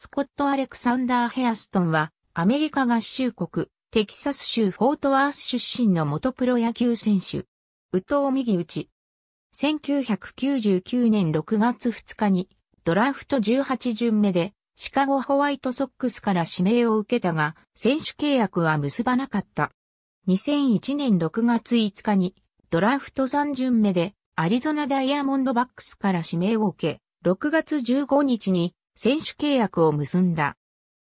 スコット・アレクサンダー・ヘアストンは、アメリカ合衆国、テキサス州フォートワース出身の元プロ野球選手。宇藤右打ち。1999年6月2日に、ドラフト18巡目で、シカゴホワイトソックスから指名を受けたが、選手契約は結ばなかった。2001年6月5日に、ドラフト3巡目で、アリゾナダイヤモンドバックスから指名を受け、6月15日に選手契約を結んだ。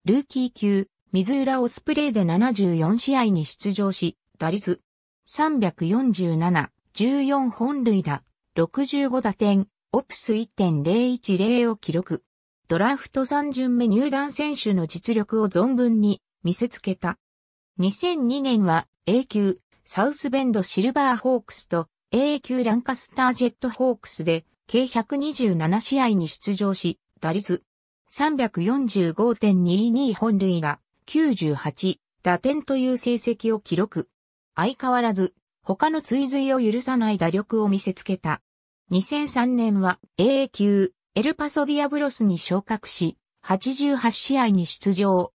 ルーキー級、水浦オスプレイで74試合に出場し、打率347、14本塁打、65打点、オプス1.010を記録。ドラフト3巡目入団選手の実力を存分に見せつけた。2002年は A 級サウスベンドシルバーホークスと A 級ランカスタージェットホークスで計127試合に出場し、打率345.22本塁打、98、打点という成績を記録。相変わらず、他の追随を許さない打力を見せつけた。2003年は a 級、エルパソディアブロスに昇格し、88試合に出場。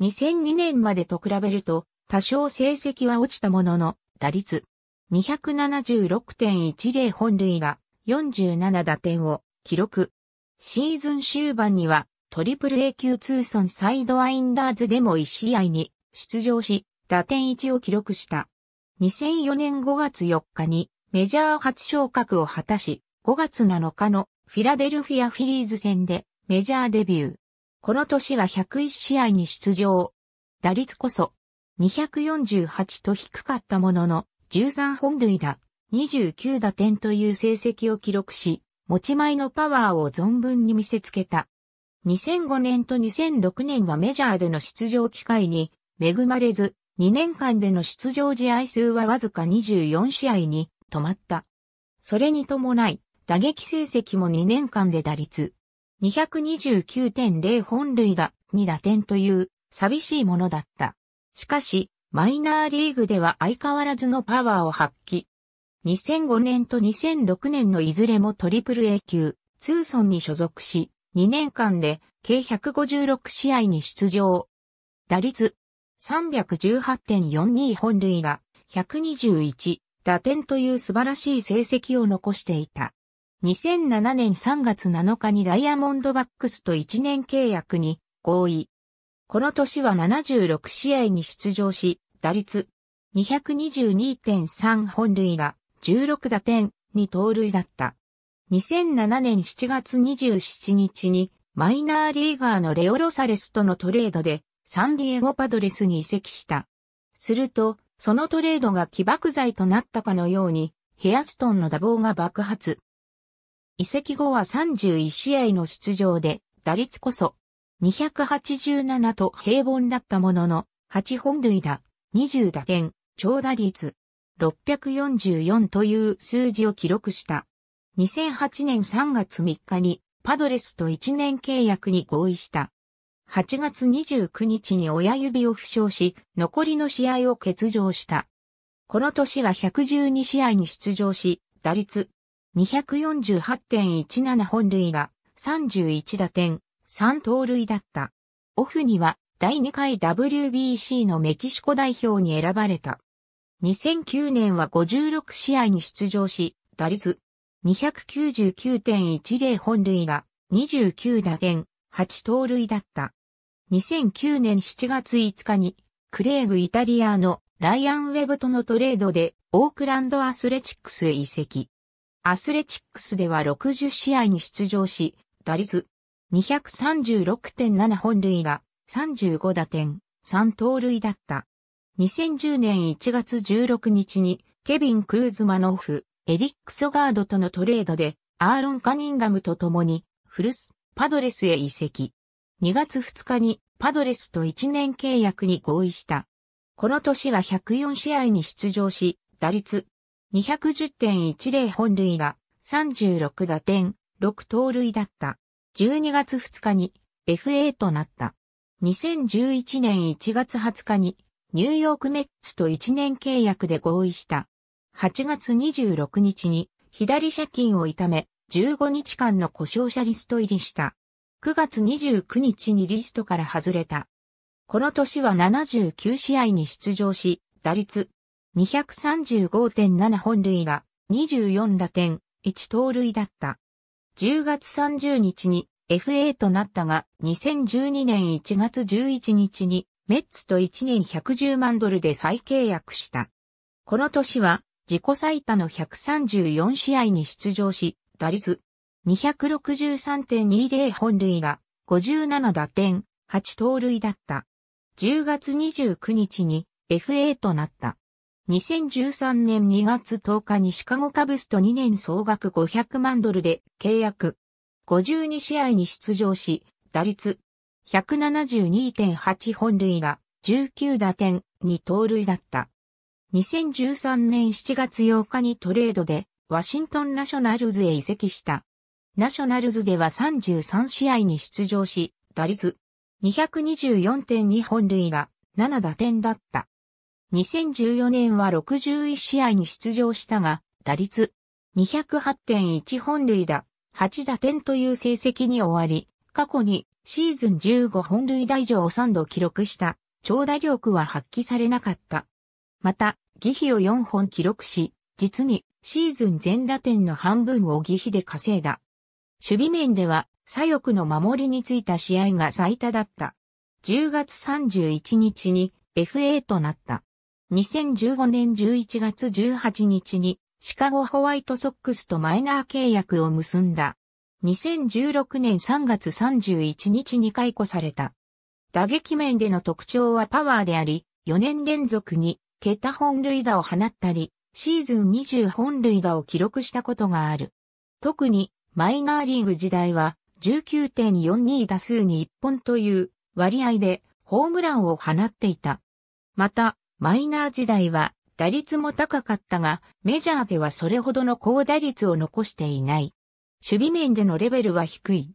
2002年までと比べると、多少成績は落ちたものの、打率276.10本塁打、47打点を記録。シーズン終盤にはトリプル A 級通算サイドワインダーズでも1試合に出場し、打点1を記録した。2004年5月4日にメジャー初昇格を果たし、5月7日のフィラデルフィアフィリーズ戦でメジャーデビュー。この年は101試合に出場。打率こそ248と低かったものの13本塁打、29打点という成績を記録し、持ち前のパワーを存分に見せつけた。2005年と2006年はメジャーでの出場機会に恵まれず、2年間での出場試合数はわずか24試合に止まった。それに伴い、打撃成績も2年間で打率229.0本塁打2打点という寂しいものだった。しかし、マイナーリーグでは相変わらずのパワーを発揮。2005年と2006年のいずれもトリプル A 級、ツーソンに所属し、2年間で計156試合に出場。打率318.42本塁打121打点という素晴らしい成績を残していた。2007年3月7日にダイヤモンドバックスと1年契約に合意。この年は76試合に出場し、打率222.3本塁打16打点に盗塁だった。2007年7月27日にマイナーリーガーのレオロサレスとのトレードでサンディエゴパドレスに移籍した。すると、そのトレードが起爆剤となったかのように、ヘアストンの打棒が爆発。移籍後は31試合の出場で、打率こそ287と平凡だったものの、8本塁打、20打点、長打率、644という数字を記録した。2008年3月3日にパドレスと1年契約に合意した。8月29日に親指を負傷し、残りの試合を欠場した。この年は112試合に出場し、打率248.17本塁打、31打点、3盗塁だった。オフには第2回 WBC のメキシコ代表に選ばれた。2009年は56試合に出場し、打率299.10本塁打、29打点、8盗塁だった。2009年7月5日に、クレーグイタリアのライアン・ウェブとのトレードで、オークランド・アスレチックスへ移籍。アスレチックスでは60試合に出場し、打率236.7本塁打、35打点、3盗塁だった。2010年1月16日に、ケビン・クルーズマノフ、エリック・ソガードとのトレードで、アーロン・カニンガムと共に、フルス、パドレスへ移籍。2月2日に、パドレスと1年契約に合意した。この年は104試合に出場し、打率210.10本塁打、36打点、6盗塁だった。12月2日に FA となった。2011年1月20日にニューヨークメッツと1年契約で合意した。8月26日に左車金を痛め、15日間の故障者リスト入りした。9月29日にリストから外れた。この年は79試合に出場し、打率235.7本塁打、24打点、1盗塁だった。10月30日に FA となったが、2012年1月11日にメッツと1年110万ドルで再契約した。この年は自己最多の134試合に出場し、打率263.20本塁打、57打点、8盗塁だった。10月29日に FA となった。2013年2月10日にシカゴカブスと2年総額500万ドルで契約。52試合に出場し、打率172.8本塁打、19打点、2盗塁だった。2013年7月8日にトレードでワシントンナショナルズへ移籍した。ナショナルズでは33試合に出場し、打率224.2本塁打7打点だった。2014年は61試合に出場したが、打率208.1本塁打8打点という成績に終わり、過去にシーズン15本塁打以上を3度記録した長打力は発揮されなかった。また、義費を4本記録し、実にシーズン全打点の半分を義費で稼いだ。守備面では左翼の守りについた試合が最多だった。10月31日に FA となった。2015年11月18日にシカゴホワイトソックスとマイナー契約を結んだ。2016年3月31日に解雇された。打撃面での特徴はパワーであり、4年連続に桁本塁打を放ったり、シーズン20本塁打を記録したことがある。特に、マイナーリーグ時代は、19.42打数に1本という割合でホームランを放っていた。また、マイナー時代は打率も高かったが、メジャーではそれほどの高打率を残していない。守備面でのレベルは低い。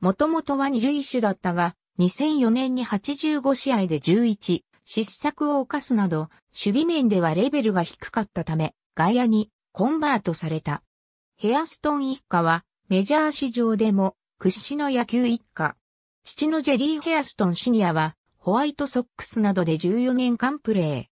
もともとは二塁手だったが、2004年に85試合で11、失策を犯すなど、守備面ではレベルが低かったため、外野にコンバートされた。ヘアストン一家は、メジャー史上でも屈指の野球一家。父のジェリー・ヘアストンシニアは、ホワイトソックスなどで14年間プレー。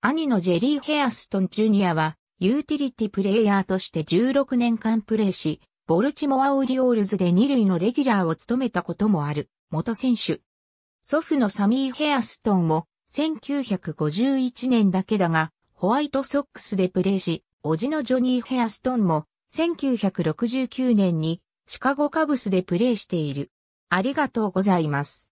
兄のジェリー・ヘアストンジュニアは、ユーティリティプレイヤーとして16年間プレーし、ボルチモア・オリオールズで2塁のレギュラーを務めたこともある、元選手。祖父のサミー・ヘアストンも、1951年だけだが、ホワイトソックスでプレーし、おじのジョニー・ヘアストンも、1969年にシカゴカブスでプレーしている。ありがとうございます。